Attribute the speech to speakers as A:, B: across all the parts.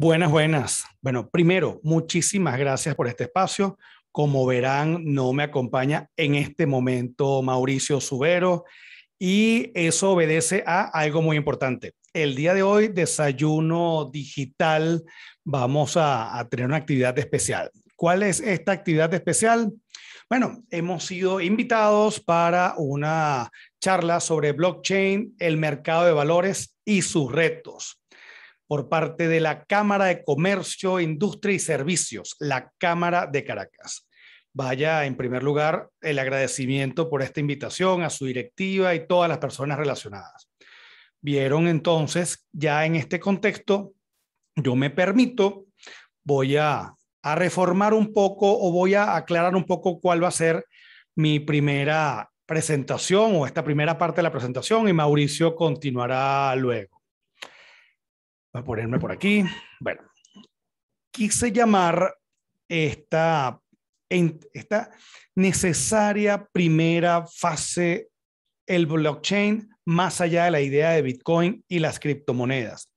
A: Buenas, buenas. Bueno, primero, muchísimas gracias por este espacio. Como verán, no me acompaña en este momento Mauricio Subero y eso obedece a algo muy importante. El día de hoy, desayuno digital, vamos a, tener una actividad especial. ¿Cuál es esta actividad especial? Bueno, hemos sido invitados para una charla sobre blockchain, el mercado de valores y sus retos por parte de la Cámara de Comercio, Industria y Servicios, la Cámara de Caracas. Vaya, en primer lugar, el agradecimiento por esta invitación a su directiva y todas las personas relacionadas. Vieron entonces, ya en este contexto, yo me permito, voy a, reformar un poco o voy a aclarar un poco cuál va a ser mi primera presentación o esta primera parte de la presentación y Mauricio continuará luego. Voy a ponerme por aquí. Bueno, quise llamar esta, esta necesaria primera fase el blockchain más allá de la idea de Bitcoin y las criptomonedas.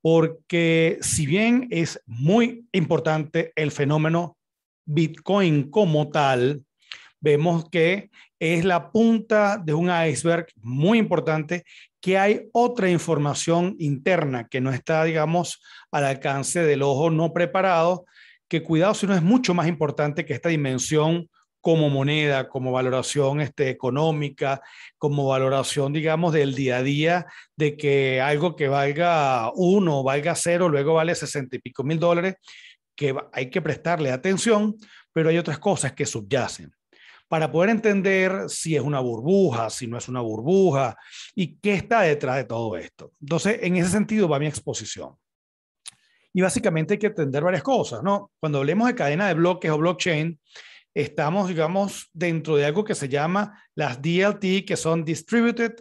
A: Porque si bien es muy importante el fenómeno Bitcoin como tal, vemos que es la punta de un iceberg muy importante, que hay otra información interna que no está, digamos, al alcance del ojo no preparado, que cuidado si no es mucho más importante que esta dimensión como moneda, como valoración este, económica, como valoración, digamos, del día a día, de que algo que valga uno, valga cero, luego vale sesenta y pico mil dólares, que hay que prestarle atención, pero hay otras cosas que subyacen para poder entender si es una burbuja, si no es una burbuja y qué está detrás de todo esto. Entonces, en ese sentido va mi exposición. Y básicamente hay que entender varias cosas, ¿no? Cuando hablemos de cadena de bloques o blockchain, estamos, digamos, dentro de algo que se llama las DLT, que son Distributed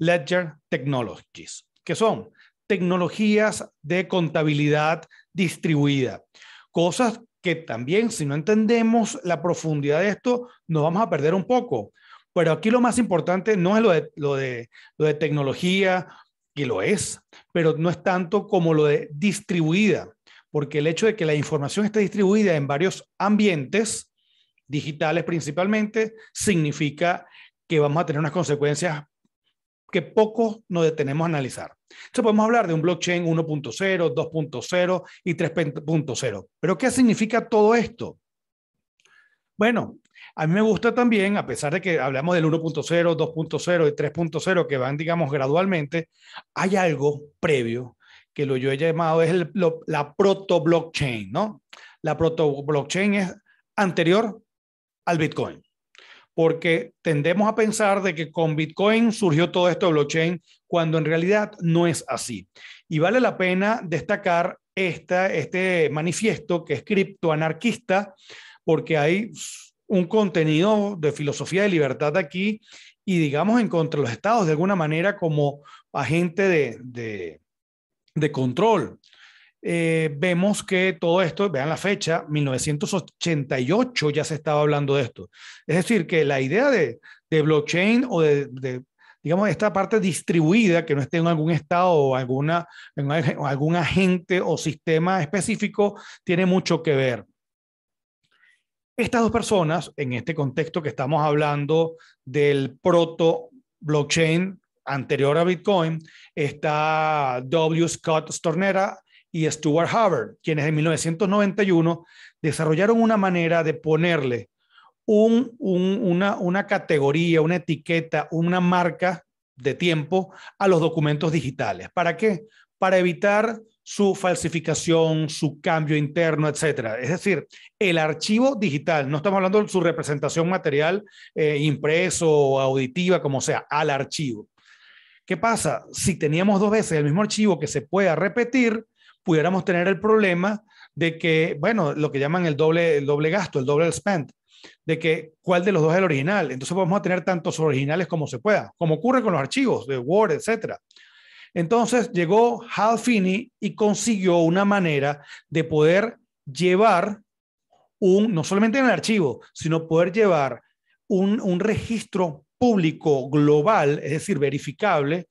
A: Ledger Technologies, que son tecnologías de contabilidad distribuida, cosas que también si no entendemos la profundidad de esto, nos vamos a perder un poco. Pero aquí lo más importante no es lo de, lo de, tecnología, que lo es, pero no es tanto como lo de distribuida, porque el hecho de que la información esté distribuida en varios ambientes, digitales principalmente, significa que vamos a tener unas consecuencias que pocos nos detenemos a analizar. Entonces podemos hablar de un blockchain 1.0, 2.0 y 3.0. Pero ¿qué significa todo esto? Bueno, a mí me gusta también, a pesar de que hablamos del 1.0, 2.0 y 3.0 que van, digamos, gradualmente, hay algo previo que lo yo he llamado es la proto-blockchain, ¿no? La proto-blockchain es anterior al Bitcoin porque tendemos a pensar de que con Bitcoin surgió todo esto de blockchain, cuando en realidad no es así. Y vale la pena destacar esta, este manifiesto que es criptoanarquista, porque hay un contenido de filosofía de libertad aquí y digamos en contra de los estados de alguna manera como agente de, de control. Eh, vemos que todo esto, vean la fecha, 1988 ya se estaba hablando de esto. Es decir, que la idea de, de blockchain o de, digamos, esta parte distribuida que no esté en algún estado o alguna, algún agente o sistema específico, tiene mucho que ver. Estas dos personas, en este contexto que estamos hablando del proto blockchain anterior a Bitcoin, está W. Scott Stornera, y Stuart Harvard, quienes en 1991 desarrollaron una manera de ponerle una, una categoría, una etiqueta, una marca de tiempo a los documentos digitales. ¿Para qué? Para evitar su falsificación, su cambio interno, etcétera. Es decir, el archivo digital, no estamos hablando de su representación material eh, impreso, auditiva, como sea, al archivo. ¿Qué pasa? Si teníamos dos veces el mismo archivo que se pueda repetir, pudiéramos tener el problema de que, bueno, lo que llaman el doble, el doble gasto, el doble spend, de que cuál de los dos es el original. Entonces pues, vamos a tener tantos originales como se pueda, como ocurre con los archivos de Word, etcétera. Entonces llegó Hal Finney y consiguió una manera de poder llevar un, no solamente en el archivo, sino poder llevar un, un registro público global, es decir, verificable,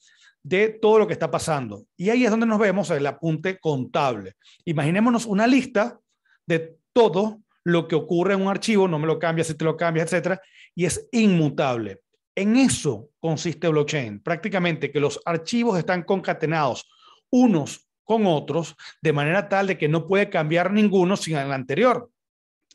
A: de todo lo que está pasando. Y ahí es donde nos vemos el apunte contable. Imaginémonos una lista de todo lo que ocurre en un archivo, no me lo cambias, si te lo cambias, etcétera, y es inmutable. En eso consiste blockchain, prácticamente que los archivos están concatenados unos con otros de manera tal de que no puede cambiar ninguno sin el anterior.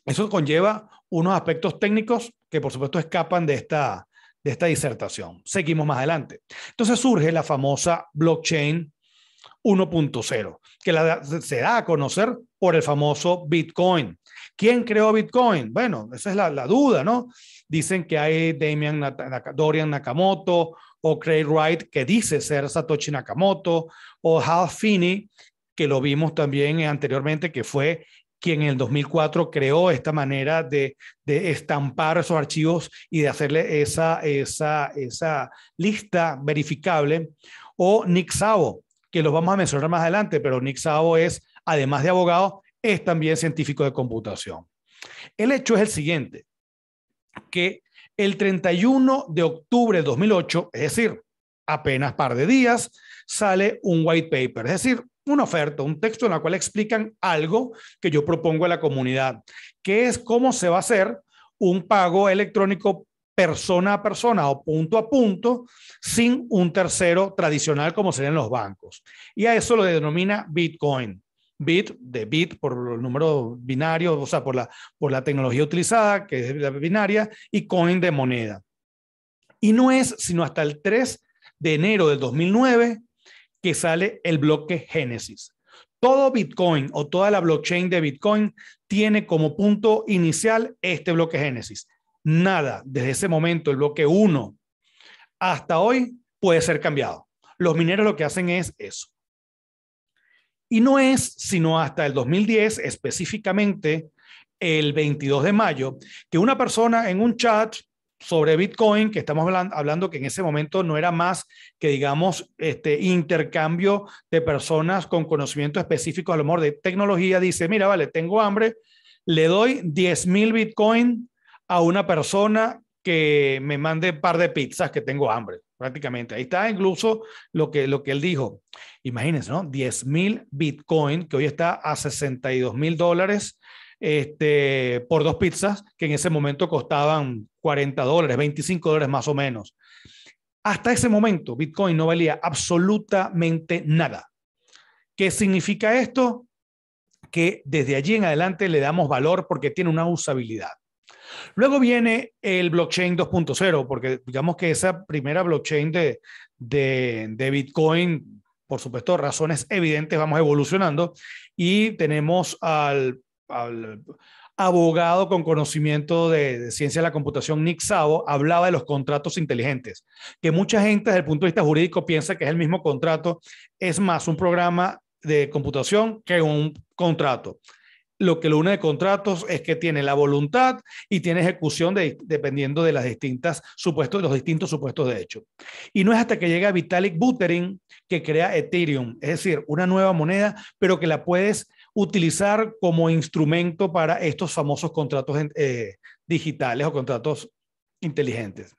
A: Eso conlleva unos aspectos técnicos que por supuesto escapan de esta, de esta disertación. Seguimos más adelante. Entonces surge la famosa blockchain 1.0, que se da a conocer por el famoso Bitcoin. ¿Quién creó Bitcoin? Bueno, esa es la, duda, ¿no? Dicen que hay Damian Dorian Nakamoto o Craig Wright, que dice ser Satoshi Nakamoto, o Hal Finney, que lo vimos también anteriormente, que fue quien en el 2004 creó esta manera de, estampar esos archivos y de hacerle esa, esa, esa lista verificable, o Nick Savo, que los vamos a mencionar más adelante, pero Nick Savo es, además de abogado, es también científico de computación. El hecho es el siguiente, que el 31 de octubre de 2008, es decir, apenas par de días, sale un white paper, es decir, una oferta, un texto en la cual explican algo que yo propongo a la comunidad, que es cómo se va a hacer un pago electrónico persona a persona o punto a punto sin un tercero tradicional como serían los bancos. Y a eso lo denomina Bitcoin. Bit de bit por el número binario, o sea, por la, por la tecnología utilizada, que es binaria, y coin de moneda. Y no es sino hasta el 3 de enero del 2009 que sale el bloque Génesis. Todo Bitcoin o toda la blockchain de Bitcoin tiene como punto inicial este bloque Génesis. Nada desde ese momento, el bloque 1 hasta hoy, puede ser cambiado. Los mineros lo que hacen es eso. Y no es sino hasta el 2010, específicamente el 22 de mayo, que una persona en un chat sobre Bitcoin, que estamos hablando que en ese momento no era más que, digamos, este intercambio de personas con conocimiento específico, al lo de tecnología, dice, mira, vale, tengo hambre, le doy 10 mil Bitcoin a una persona que me mande un par de pizzas que tengo hambre, prácticamente. Ahí está incluso lo que, lo que él dijo. Imagínense, ¿no? 10 mil Bitcoin, que hoy está a 62 mil dólares este, por dos pizzas que en ese momento costaban 40 dólares, 25 dólares más o menos. Hasta ese momento, Bitcoin no valía absolutamente nada. ¿Qué significa esto? Que desde allí en adelante le damos valor porque tiene una usabilidad. Luego viene el blockchain 2.0, porque digamos que esa primera blockchain de, de, de, Bitcoin, por supuesto, razones evidentes, vamos evolucionando y tenemos al abogado con conocimiento de, ciencia de la computación, Nick Savo, hablaba de los contratos inteligentes, que mucha gente desde el punto de vista jurídico piensa que es el mismo contrato, es más un programa de computación que un contrato. Lo que lo une de contratos es que tiene la voluntad y tiene ejecución dependiendo de las distintas supuestos, los distintos supuestos de hecho. Y no es hasta que llega Vitalik Buterin que crea Ethereum, es decir, una nueva moneda, pero que la puedes utilizar como instrumento para estos famosos contratos eh, digitales o contratos inteligentes.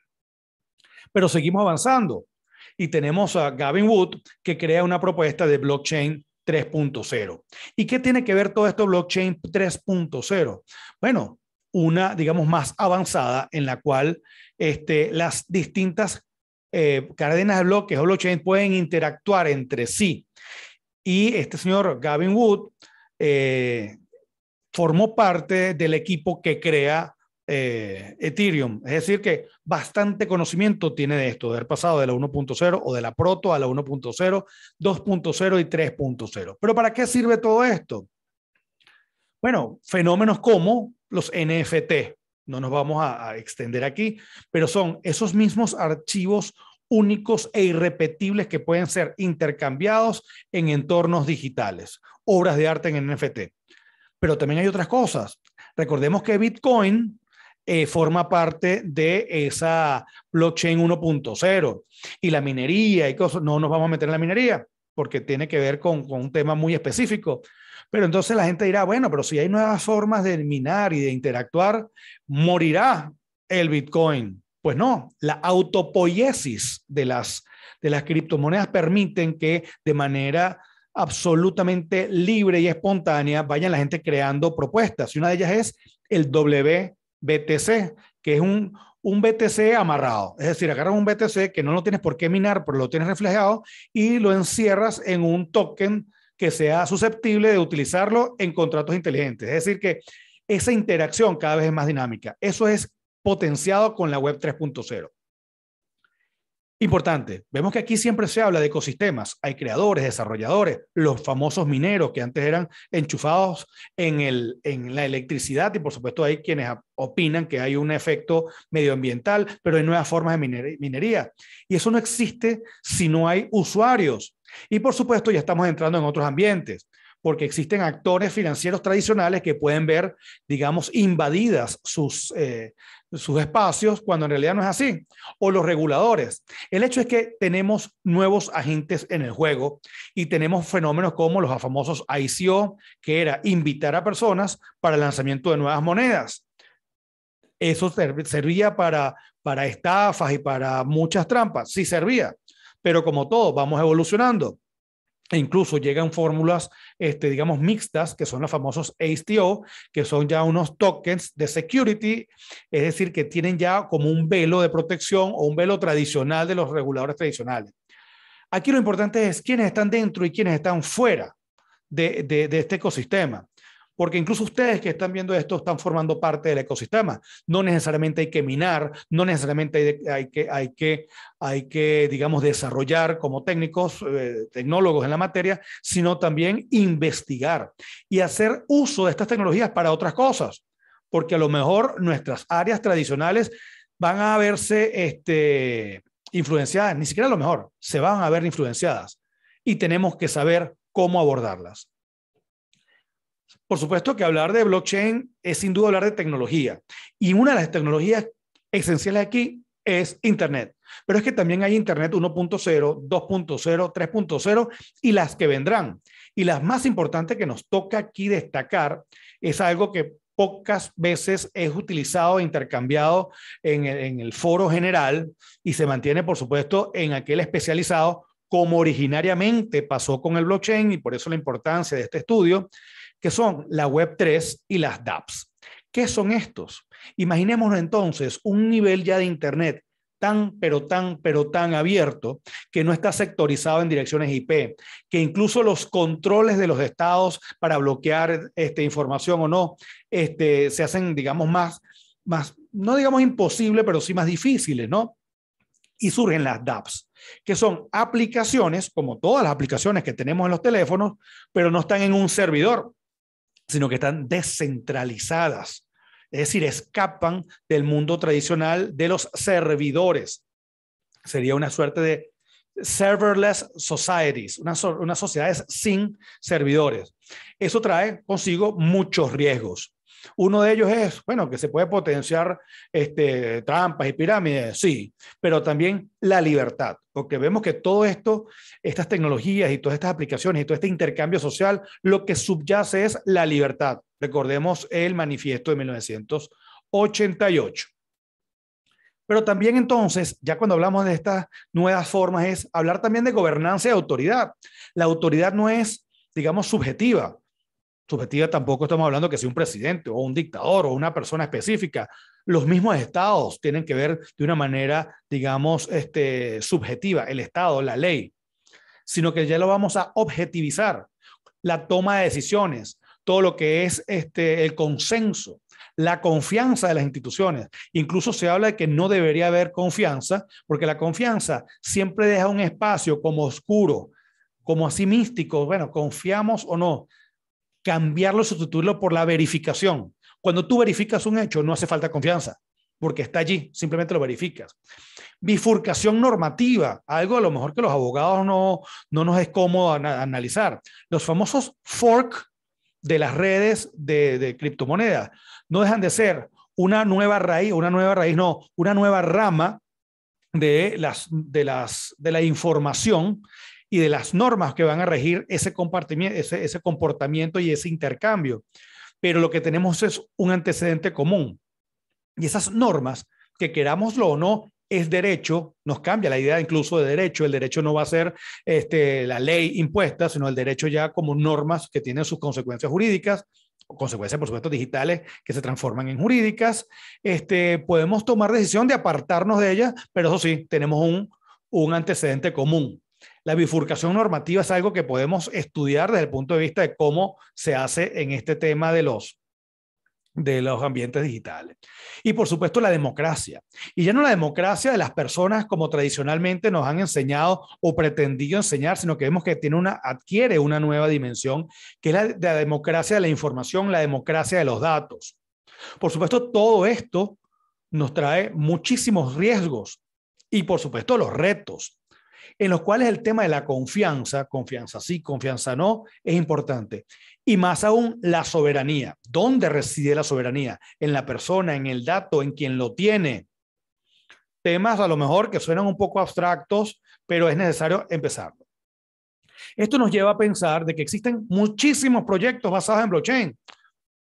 A: Pero seguimos avanzando y tenemos a Gavin Wood que crea una propuesta de blockchain 3.0. ¿Y qué tiene que ver todo esto blockchain 3.0? Bueno, una, digamos, más avanzada en la cual este, las distintas eh, cadenas de bloques o blockchain pueden interactuar entre sí. Y este señor Gavin Wood eh, formó parte del equipo que crea eh, Ethereum. Es decir, que bastante conocimiento tiene de esto, de haber pasado de la 1.0 o de la proto a la 1.0, 2.0 y 3.0. Pero ¿para qué sirve todo esto? Bueno, fenómenos como los NFT, no nos vamos a, a extender aquí, pero son esos mismos archivos únicos e irrepetibles que pueden ser intercambiados en entornos digitales, obras de arte en NFT. Pero también hay otras cosas. Recordemos que Bitcoin eh, forma parte de esa blockchain 1.0 y la minería y cosas. No nos vamos a meter en la minería porque tiene que ver con, con un tema muy específico. Pero entonces la gente dirá, bueno, pero si hay nuevas formas de minar y de interactuar, morirá el Bitcoin. Pues no, la autopoiesis de las, de las criptomonedas permiten que de manera absolutamente libre y espontánea vayan la gente creando propuestas. Y una de ellas es el WBTC, que es un, un BTC amarrado. Es decir, agarras un BTC que no lo tienes por qué minar, pero lo tienes reflejado y lo encierras en un token que sea susceptible de utilizarlo en contratos inteligentes. Es decir, que esa interacción cada vez es más dinámica. Eso es potenciado con la web 3.0. Importante, vemos que aquí siempre se habla de ecosistemas. Hay creadores, desarrolladores, los famosos mineros que antes eran enchufados en, el, en la electricidad y por supuesto hay quienes opinan que hay un efecto medioambiental, pero hay nuevas formas de minería. Y eso no existe si no hay usuarios. Y por supuesto ya estamos entrando en otros ambientes porque existen actores financieros tradicionales que pueden ver, digamos, invadidas sus, eh, sus espacios cuando en realidad no es así, o los reguladores. El hecho es que tenemos nuevos agentes en el juego y tenemos fenómenos como los famosos ICO, que era invitar a personas para el lanzamiento de nuevas monedas. Eso servía para, para estafas y para muchas trampas, sí servía, pero como todo, vamos evolucionando. E incluso llegan fórmulas, este, digamos, mixtas, que son los famosos ASTO, e que son ya unos tokens de security, es decir, que tienen ya como un velo de protección o un velo tradicional de los reguladores tradicionales. Aquí lo importante es quiénes están dentro y quiénes están fuera de este ecosistema porque incluso ustedes que están viendo esto están formando parte del ecosistema. No necesariamente hay que minar, no necesariamente hay, que, hay, que, hay que, digamos, desarrollar como técnicos, eh, tecnólogos en la materia, sino también investigar y hacer uso de estas tecnologías para otras cosas, porque a lo mejor nuestras áreas tradicionales van a verse este, influenciadas, ni siquiera a lo mejor, se van a ver influenciadas y tenemos que saber cómo abordarlas por supuesto que hablar de blockchain es sin duda hablar de tecnología. Y una de las tecnologías esenciales aquí es Internet. Pero es que también hay Internet 1.0, 2.0, 3.0 y las que vendrán. Y las más importantes que nos toca aquí destacar es algo que pocas veces es utilizado e intercambiado en el, en el foro general y se mantiene, por supuesto, en aquel especializado, como originariamente pasó con el blockchain y por eso la importancia de este estudio, que son la Web3 y las dApps. ¿Qué son estos? Imaginémonos entonces un nivel ya de Internet tan, pero tan, pero tan abierto que no está sectorizado en direcciones IP, que incluso los controles de los estados para bloquear este, información o no este, se hacen, digamos, más, más, no digamos imposible, pero sí más difíciles, ¿no? Y surgen las dApps, que son aplicaciones, como todas las aplicaciones que tenemos en los teléfonos, pero no están en un servidor, sino que están descentralizadas, es decir, escapan del mundo tradicional de los servidores. Sería una suerte de serverless societies, unas una sociedades sin servidores. Eso trae consigo muchos riesgos. Uno de ellos es, bueno, que se puede potenciar este, trampas y pirámides, sí, pero también la libertad, porque vemos que todo esto, estas tecnologías y todas estas aplicaciones y todo este intercambio social, lo que subyace es la libertad. Recordemos el manifiesto de 1988. Pero también entonces, ya cuando hablamos de estas nuevas formas, es hablar también de gobernanza y autoridad. La autoridad no es, digamos, subjetiva subjetiva tampoco estamos hablando que sea un presidente o un dictador o una persona específica. Los mismos estados tienen que ver de una manera, digamos, este, subjetiva, el estado, la ley, sino que ya lo vamos a objetivizar. La toma de decisiones, todo lo que es este, el consenso, la confianza de las instituciones. Incluso se habla de que no debería haber confianza, porque la confianza siempre deja un espacio como oscuro, como así místico. Bueno, confiamos o no cambiarlo, sustituirlo por la verificación. Cuando tú verificas un hecho, no hace falta confianza, porque está allí, simplemente lo verificas. Bifurcación normativa, algo a lo mejor que los abogados no, no nos es cómodo analizar. Los famosos fork de las redes de, criptomonedas no dejan de ser una nueva raíz, una nueva raíz, no, una nueva rama de, las, de, las, de la información y de las normas que van a regir ese, ese, ese comportamiento y ese intercambio. Pero lo que tenemos es un antecedente común. Y esas normas, que querámoslo o no, es derecho, nos cambia la idea incluso de derecho. El derecho no va a ser este, la ley impuesta, sino el derecho ya como normas que tienen sus consecuencias jurídicas, consecuencias, por supuesto, digitales que se transforman en jurídicas. Este, podemos tomar decisión de apartarnos de ellas, pero eso sí, tenemos un, un antecedente común la bifurcación normativa es algo que podemos estudiar desde el punto de vista de cómo se hace en este tema de los de los ambientes digitales. Y por supuesto la democracia. Y ya no la democracia de las personas como tradicionalmente nos han enseñado o pretendido enseñar, sino que vemos que tiene una, adquiere una nueva dimensión, que es la, de la democracia de la información, la democracia de los datos. Por supuesto, todo esto nos trae muchísimos riesgos y por supuesto los retos en los cuales el tema de la confianza, confianza sí, confianza no, es importante. Y más aún, la soberanía. ¿Dónde reside la soberanía? En la persona, en el dato, en quien lo tiene. Temas a lo mejor que suenan un poco abstractos, pero es necesario empezar. Esto nos lleva a pensar de que existen muchísimos proyectos basados en blockchain.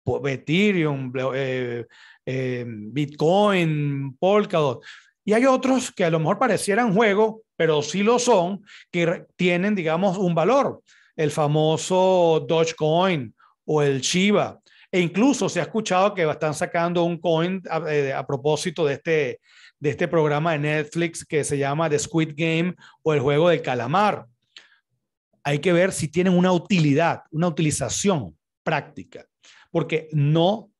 A: Pues, Ethereum, eh, eh, Bitcoin, Polkadot. Y hay otros que a lo mejor parecieran juego, pero sí lo son, que tienen, digamos, un valor. El famoso Dogecoin o el Shiba. E incluso se ha escuchado que están sacando un coin eh, a, propósito de este, de este programa de Netflix que se llama The Squid Game o el juego del calamar. Hay que ver si tienen una utilidad, una utilización práctica, porque no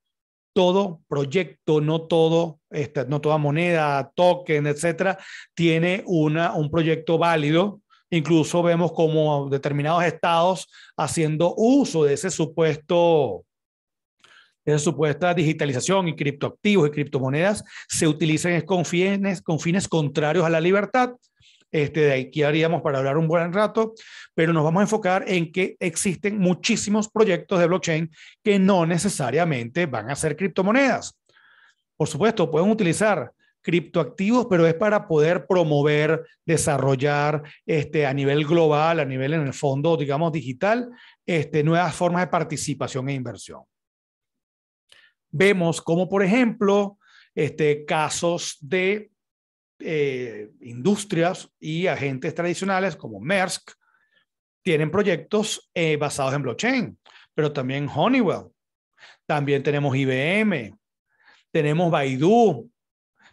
A: todo proyecto, no, todo, este, no toda moneda, token, etcétera, tiene una, un proyecto válido. Incluso vemos como determinados estados haciendo uso de ese supuesto, esa supuesta digitalización y criptoactivos y criptomonedas se utilizan con con fines contrarios a la libertad, este, de aquí haríamos para hablar un buen rato, pero nos vamos a enfocar en que existen muchísimos proyectos de blockchain que no necesariamente van a ser criptomonedas. Por supuesto, pueden utilizar criptoactivos, pero es para poder promover, desarrollar este, a nivel global, a nivel en el fondo, digamos, digital, este, nuevas formas de participación e inversión. Vemos como, por ejemplo, este, casos de eh, industrias y agentes tradicionales como Maersk tienen proyectos eh, basados en blockchain, pero también Honeywell, también tenemos IBM, tenemos Baidu.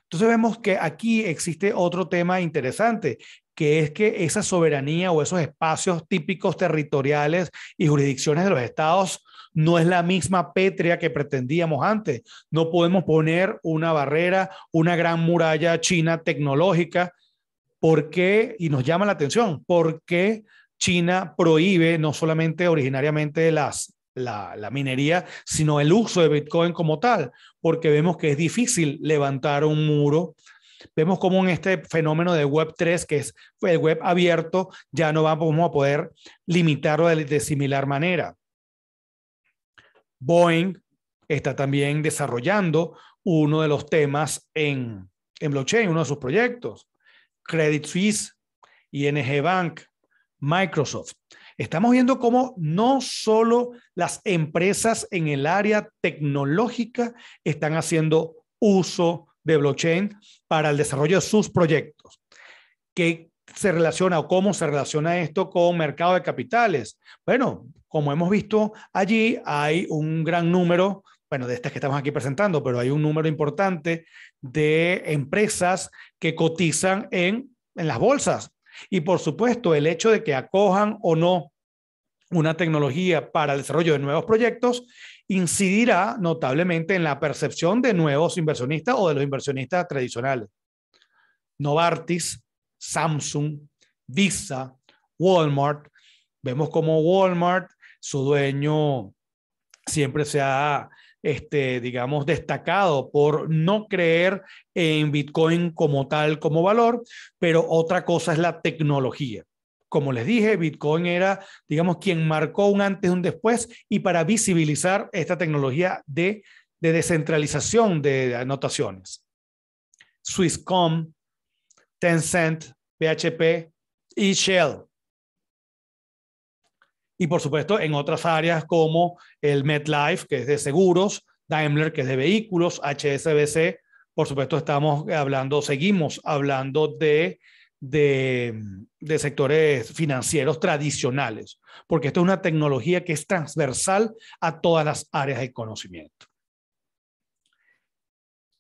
A: Entonces vemos que aquí existe otro tema interesante, que es que esa soberanía o esos espacios típicos territoriales y jurisdicciones de los estados no es la misma pétrea que pretendíamos antes. No podemos poner una barrera, una gran muralla china tecnológica, ¿Por qué? y nos llama la atención, porque China prohíbe no solamente originariamente las la, la, minería, sino el uso de Bitcoin como tal, porque vemos que es difícil levantar un muro Vemos cómo en este fenómeno de Web3, que es el web abierto, ya no vamos a poder limitarlo de, similar manera. Boeing está también desarrollando uno de los temas en, en blockchain, uno de sus proyectos. Credit Suisse, ING Bank, Microsoft. Estamos viendo cómo no solo las empresas en el área tecnológica están haciendo uso de blockchain para el desarrollo de sus proyectos. ¿Qué se relaciona o cómo se relaciona esto con mercado de capitales? Bueno, como hemos visto allí, hay un gran número, bueno, de estas que estamos aquí presentando, pero hay un número importante de empresas que cotizan en, en las bolsas. Y por supuesto, el hecho de que acojan o no una tecnología para el desarrollo de nuevos proyectos incidirá notablemente en la percepción de nuevos inversionistas o de los inversionistas tradicionales. Novartis, Samsung, Visa, Walmart. Vemos como Walmart, su dueño, siempre se ha, este, digamos, destacado por no creer en Bitcoin como tal, como valor, pero otra cosa es la tecnología. Como les dije, Bitcoin era, digamos, quien marcó un antes y un después y para visibilizar esta tecnología de, descentralización de anotaciones. Swisscom, Tencent, PHP y Shell. Y por supuesto, en otras áreas como el MetLife, que es de seguros, Daimler, que es de vehículos, HSBC, por supuesto, estamos hablando, seguimos hablando de Mm, de, sectores financieros tradicionales, porque esto es una tecnología que es transversal a todas las áreas de conocimiento.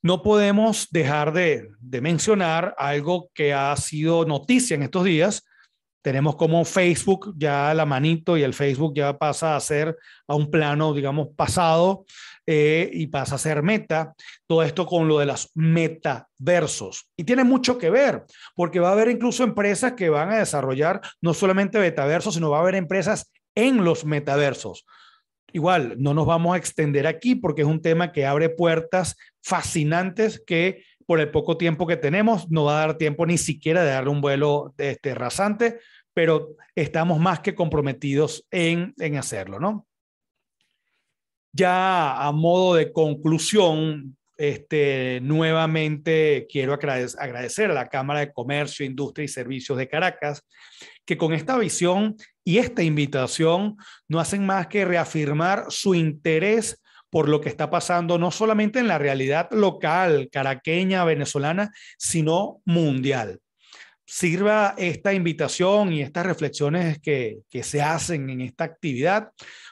A: No podemos dejar de mencionar algo que ha sido noticia en estos días, tenemos como Facebook ya la manito y el Facebook ya pasa a ser a un plano, digamos, pasado eh, y pasa a ser meta. Todo esto con lo de los metaversos. Y tiene mucho que ver, porque va a haber incluso empresas que van a desarrollar no solamente metaversos, sino va a haber empresas en los metaversos. Igual, no nos vamos a extender aquí porque es un tema que abre puertas fascinantes que por el poco tiempo que tenemos, no va a dar tiempo ni siquiera de darle un vuelo este, rasante, pero estamos más que comprometidos en, hacerlo, ¿no? Ya a modo de conclusión, este, nuevamente quiero agradecer a la Cámara de Comercio, Industria y Servicios de Caracas, que con esta visión y esta invitación no hacen más que reafirmar su interés por lo que está pasando, no solamente en la realidad local, caraqueña, venezolana, sino mundial sirva esta invitación y estas reflexiones que, se hacen en esta actividad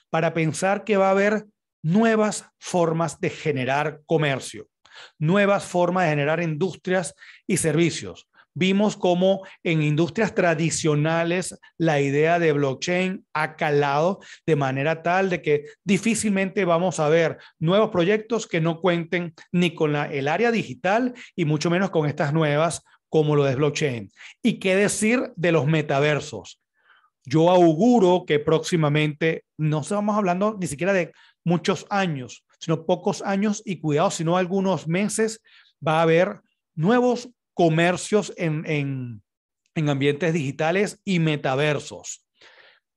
A: para pensar que va a haber nuevas formas de generar comercio, nuevas formas de generar industrias y servicios. Vimos cómo en industrias tradicionales la idea de blockchain ha calado de manera tal de que difícilmente vamos a ver nuevos proyectos que no cuenten ni con el área digital y mucho menos con estas nuevas como lo de blockchain. ¿Y qué decir de los metaversos? Yo auguro que próximamente, no estamos hablando ni siquiera de muchos años, sino pocos años y cuidado, sino algunos meses, va a haber nuevos comercios en, en ambientes digitales y metaversos.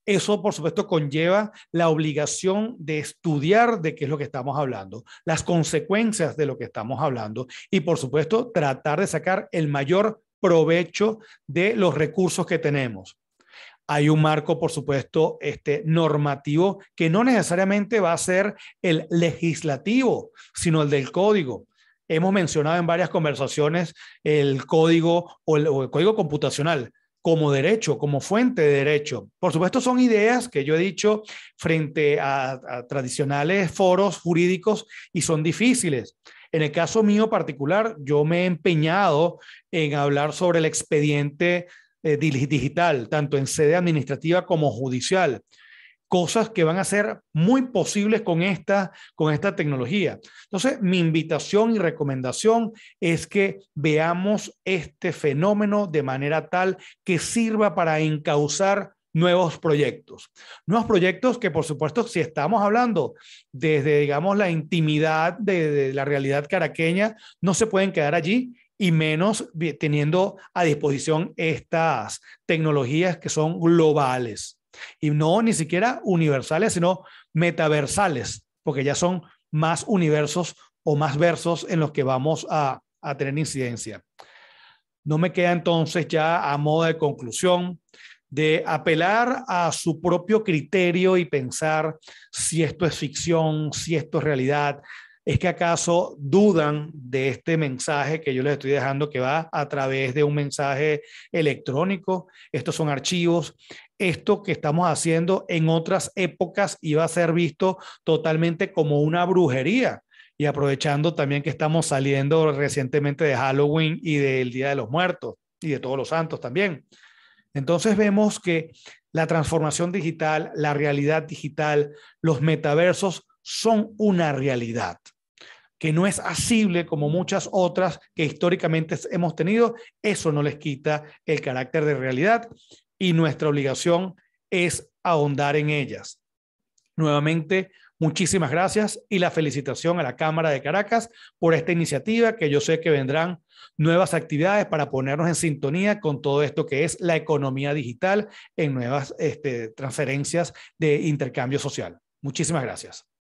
A: Eso, por supuesto, conlleva la obligación de estudiar de qué es lo que estamos hablando, las consecuencias de lo que estamos hablando y, por supuesto, tratar de sacar el mayor provecho de los recursos que tenemos. Hay un marco, por supuesto, este normativo que no necesariamente va a ser el legislativo, sino el del código. Hemos mencionado en varias conversaciones el código o el código computacional, como derecho, como fuente de derecho. Por supuesto, son ideas que yo he dicho frente a, tradicionales foros jurídicos y son difíciles. En el caso mío particular, yo me he empeñado en hablar sobre el expediente eh, digital, tanto en sede administrativa como judicial cosas que van a ser muy posibles con esta, con esta tecnología. Entonces, mi invitación y recomendación es que veamos este fenómeno de manera tal que sirva para encauzar nuevos proyectos. Nuevos proyectos que, por supuesto, si estamos hablando desde, digamos, la intimidad de, de la realidad caraqueña, no se pueden quedar allí y menos teniendo a disposición estas tecnologías que son globales. Y no ni siquiera universales, sino metaversales, porque ya son más universos o más versos en los que vamos a, tener incidencia. No me queda entonces ya a modo de conclusión de apelar a su propio criterio y pensar si esto es ficción, si esto es realidad, es que acaso dudan de este mensaje que yo les estoy dejando que va a través de un mensaje electrónico. Estos son archivos. Esto que estamos haciendo en otras épocas iba a ser visto totalmente como una brujería. Y aprovechando también que estamos saliendo recientemente de Halloween y del Día de los Muertos y de todos los santos también. Entonces vemos que la transformación digital, la realidad digital, los metaversos son una realidad que no es asible como muchas otras que históricamente hemos tenido, eso no les quita el carácter de realidad y nuestra obligación es ahondar en ellas. Nuevamente, muchísimas gracias y la felicitación a la Cámara de Caracas por esta iniciativa que yo sé que vendrán nuevas actividades para ponernos en sintonía con todo esto que es la economía digital en nuevas este, transferencias de intercambio social. Muchísimas gracias.